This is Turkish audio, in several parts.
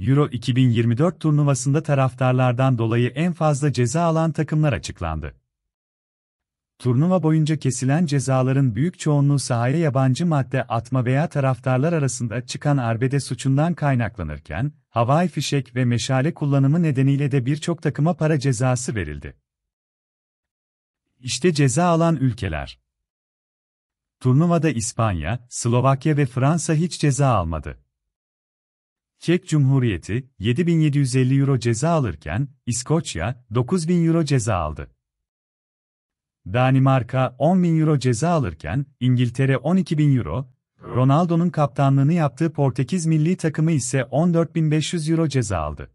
Euro 2024 turnuvasında taraftarlardan dolayı en fazla ceza alan takımlar açıklandı. Turnuva boyunca kesilen cezaların büyük çoğunluğu sahaya yabancı madde atma veya taraftarlar arasında çıkan arbede suçundan kaynaklanırken, havai fişek ve meşale kullanımı nedeniyle de birçok takıma para cezası verildi. İşte ceza alan ülkeler. Turnuvada İspanya, Slovakya ve Fransa hiç ceza almadı. Çek Cumhuriyeti 7750 euro ceza alırken İskoçya 9000 euro ceza aldı. Danimarka 10.000 euro ceza alırken İngiltere 12.000 euro, Ronaldo'nun kaptanlığını yaptığı Portekiz milli takımı ise 14.500 euro ceza aldı.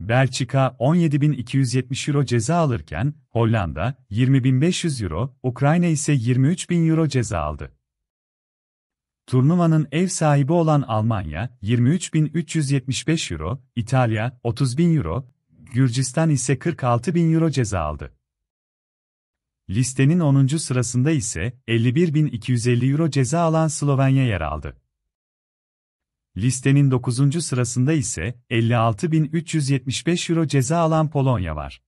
Belçika 17.270 euro ceza alırken Hollanda 20.500 euro, Ukrayna ise 23.000 euro ceza aldı. Turnuvanın ev sahibi olan Almanya 23.375 euro, İtalya 30.000 euro, Gürcistan ise 46.000 euro ceza aldı. Listenin 10. sırasında ise 51.250 euro ceza alan Slovenya yer aldı. Listenin 9. sırasında ise 56.375 euro ceza alan Polonya var.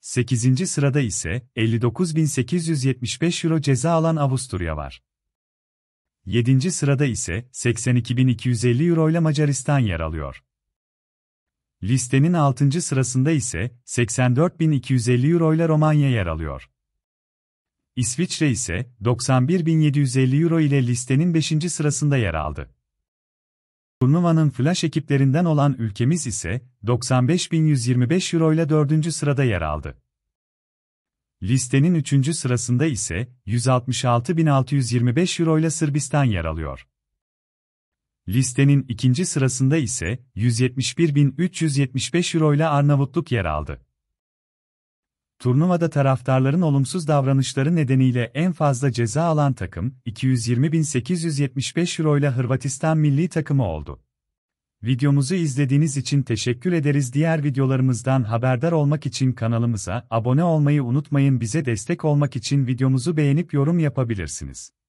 8. sırada ise 59.875 euro ceza alan Avusturya var. 7. sırada ise 82.250 euro ile Macaristan yer alıyor. Listenin 6. sırasında ise 84.250 euro ile Romanya yer alıyor. İsviçre ise 91.750 euro ile listenin 5. sırasında yer aldı. Turnuvanın flash ekiplerinden olan ülkemiz ise 95.125 euro ile 4. sırada yer aldı. Listenin 3. sırasında ise 166.625 euro ile Sırbistan yer alıyor. Listenin ikinci sırasında ise 171.375 euro ile Arnavutluk yer aldı. Turnuvada taraftarların olumsuz davranışları nedeniyle en fazla ceza alan takım 220.875 euro ile Hırvatistan milli takımı oldu. Videomuzu izlediğiniz için teşekkür ederiz. Diğer videolarımızdan haberdar olmak için kanalımıza abone olmayı unutmayın. Bize destek olmak için videomuzu beğenip yorum yapabilirsiniz.